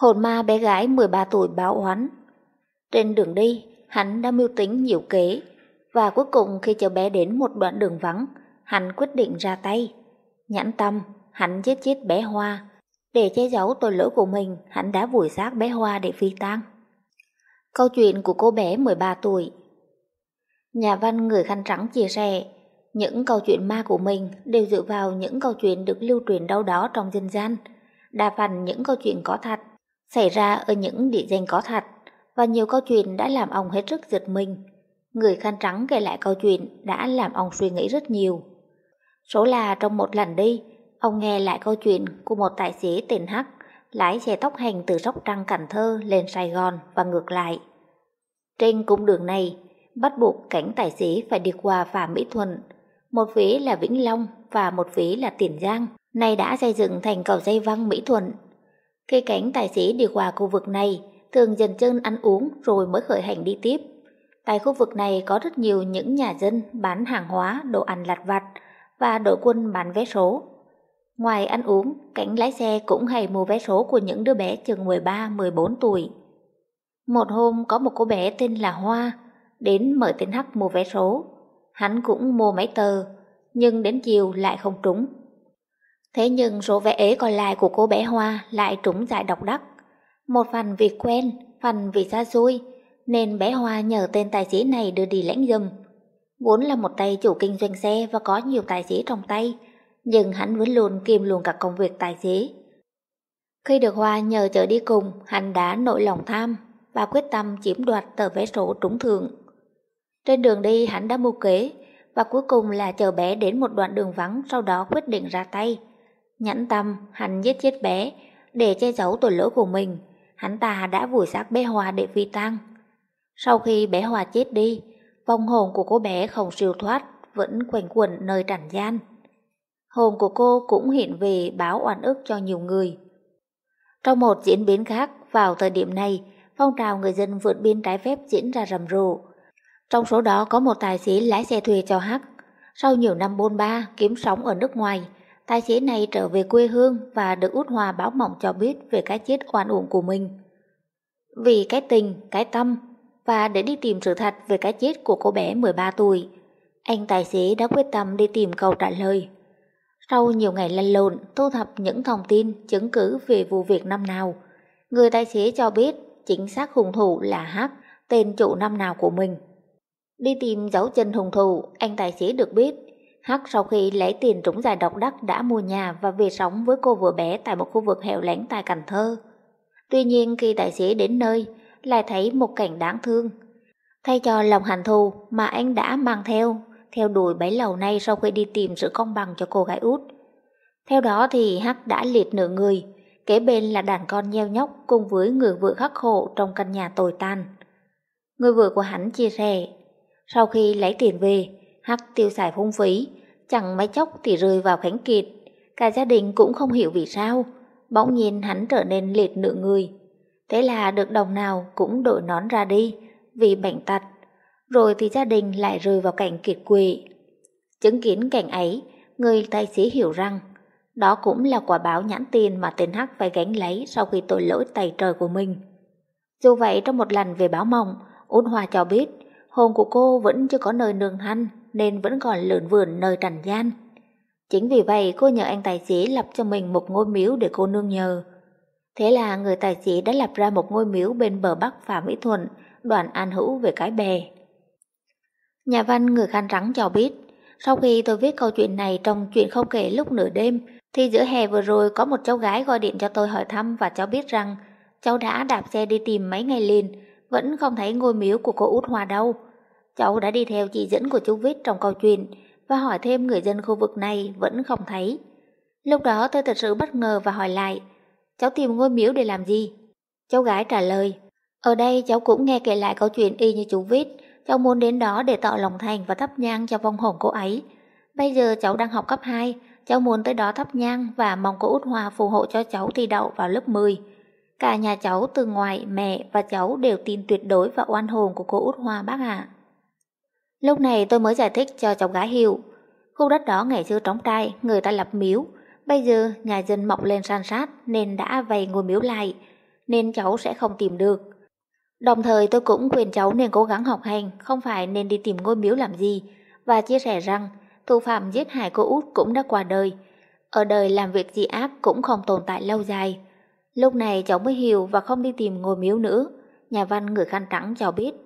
hồn ma bé gái 13 tuổi báo oán. Trên đường đi, hắn đã mưu tính nhiều kế, và cuối cùng khi cháu bé đến một đoạn đường vắng, hắn quyết định ra tay. Nhãn tâm, hắn giết chết bé Hoa. Để che giấu tội lỗi của mình, hắn đã vùi xác bé Hoa để phi tang. Câu chuyện của cô bé 13 tuổi Nhà văn người khăn trắng chia sẻ, những câu chuyện ma của mình đều dựa vào những câu chuyện được lưu truyền đâu đó trong dân gian. Đa phần những câu chuyện có thật xảy ra ở những địa danh có thật và nhiều câu chuyện đã làm ông hết sức giật mình. Người khăn trắng kể lại câu chuyện đã làm ông suy nghĩ rất nhiều. Số là trong một lần đi, ông nghe lại câu chuyện của một tài xế tên Hắc lái xe tốc hành từ Sóc Trăng Cần Thơ lên Sài Gòn và ngược lại. Trên cung đường này, bắt buộc cảnh tài xế phải đi qua phà Mỹ Thuận, một phía là Vĩnh Long và một phía là Tiền Giang, Này đã xây dựng thành cầu dây văng Mỹ Thuận khi cảnh tài xế đi qua khu vực này, thường dần chân ăn uống rồi mới khởi hành đi tiếp. Tại khu vực này có rất nhiều những nhà dân bán hàng hóa, đồ ăn lặt vặt và đội quân bán vé số. Ngoài ăn uống, cảnh lái xe cũng hay mua vé số của những đứa bé chừng 13-14 tuổi. Một hôm có một cô bé tên là Hoa đến mời tên Hắc mua vé số. Hắn cũng mua máy tờ, nhưng đến chiều lại không trúng. Thế nhưng số vẽ ế còn lại của cô bé Hoa lại trúng giải độc đắc. Một phần vì quen, phần vì xa xôi, nên bé Hoa nhờ tên tài xế này đưa đi lãnh dùm. Vốn là một tay chủ kinh doanh xe và có nhiều tài xế trong tay, nhưng hắn vẫn luôn kiêm luôn cả công việc tài xế. Khi được Hoa nhờ chở đi cùng, hắn đã nội lòng tham và quyết tâm chiếm đoạt tờ vé số trúng thưởng. Trên đường đi hắn đã mưu kế và cuối cùng là chờ bé đến một đoạn đường vắng sau đó quyết định ra tay. Nhẫn tâm, hắn giết chết bé, để che giấu tội lỗi của mình, hắn ta đã vùi xác bé Hòa để phi tang. Sau khi bé Hòa chết đi, vong hồn của cô bé không siêu thoát, vẫn quanh quẩn nơi trần gian. Hồn của cô cũng hiện về báo oan ức cho nhiều người. Trong một diễn biến khác, vào thời điểm này, phong trào người dân vượt biên trái phép diễn ra rầm rộ. Trong số đó có một tài xế lái xe thuê cho Hắc. Sau nhiều năm bôn ba, kiếm sống ở nước ngoài, Tài xế này trở về quê hương và được Út Hòa báo mộng cho biết về cái chết oan uổng của mình. Vì cái tình, cái tâm và để đi tìm sự thật về cái chết của cô bé 13 tuổi, anh tài xế đã quyết tâm đi tìm câu trả lời. Sau nhiều ngày lăn lộn, thu thập những thông tin, chứng cứ về vụ việc năm nào, người tài xế cho biết chính xác hung thủ là H, tên chủ năm nào của mình. Đi tìm dấu chân hung thủ, anh tài xế được biết Hắc sau khi lấy tiền trúng giải độc đắc đã mua nhà và về sống với cô vợ bé tại một khu vực hẻo lánh tại Cần Thơ. Tuy nhiên khi tài xế đến nơi, lại thấy một cảnh đáng thương. Thay cho lòng hàn thù mà anh đã mang theo, theo đuổi bấy lầu nay sau khi đi tìm sự công bằng cho cô gái út. Theo đó thì Hắc đã liệt nửa người, kế bên là đàn con nheo nhóc cùng với người vợ khắc khổ trong căn nhà tồi tàn. Người vợ của hắn chia sẻ, sau khi lấy tiền về, hắc tiêu xài phung phí, chẳng mấy chốc thì rơi vào khánh kiệt. Cả gia đình cũng không hiểu vì sao, bỗng nhiên hắn trở nên liệt nửa người. Thế là được đồng nào cũng đội nón ra đi, vì bệnh tật. Rồi thì gia đình lại rơi vào cảnh kiệt quệ. Chứng kiến cảnh ấy, người tài xế hiểu rằng đó cũng là quả báo nhãn tiền mà tên Hắc phải gánh lấy sau khi tội lỗi tày trời của mình. Dù vậy trong một lần về báo mộng, Ôn Hòa cho biết hồn của cô vẫn chưa có nơi nương hanh nên vẫn còn lượn vườn nơi trần gian. Chính vì vậy cô nhờ anh tài xế lập cho mình một ngôi miếu để cô nương nhờ. Thế là người tài xế đã lập ra một ngôi miếu bên bờ bắc Phạm Mỹ Thuận, đoạn An Hữu về Cái Bè. Nhà văn người khăn trắng cho biết, sau khi tôi viết câu chuyện này trong chuyện không kể lúc nửa đêm, thì giữa hè vừa rồi có một cháu gái gọi điện cho tôi hỏi thăm và cho biết rằng cháu đã đạp xe đi tìm mấy ngày liền, vẫn không thấy ngôi miếu của cô út hoa đâu. Cháu đã đi theo chỉ dẫn của chú Vít trong câu chuyện và hỏi thêm người dân khu vực này vẫn không thấy. Lúc đó tôi thật sự bất ngờ và hỏi lại, cháu tìm ngôi miếu để làm gì? Cháu gái trả lời, ở đây cháu cũng nghe kể lại câu chuyện y như chú Vít, cháu muốn đến đó để tỏ lòng thành và thắp nhang cho vong hồn cô ấy. Bây giờ cháu đang học cấp 2, cháu muốn tới đó thắp nhang và mong cô Út Hòa phù hộ cho cháu thi đậu vào lớp 10. Cả nhà cháu từ ngoài, mẹ và cháu đều tin tuyệt đối vào oan hồn của cô Út Hoa bác ạ. À. Lúc này tôi mới giải thích cho cháu gái hiểu. Khu đất đó ngày xưa trống trai, người ta lập miếu. Bây giờ nhà dân mọc lên san sát nên đã vầy ngôi miếu lại, nên cháu sẽ không tìm được. Đồng thời tôi cũng khuyên cháu nên cố gắng học hành, không phải nên đi tìm ngôi miếu làm gì, và chia sẻ rằng thủ phạm giết hại cô út cũng đã qua đời. Ở đời làm việc gì ác cũng không tồn tại lâu dài. Lúc này cháu mới hiểu và không đi tìm ngôi miếu nữa. Nhà văn người khăn trắng cho biết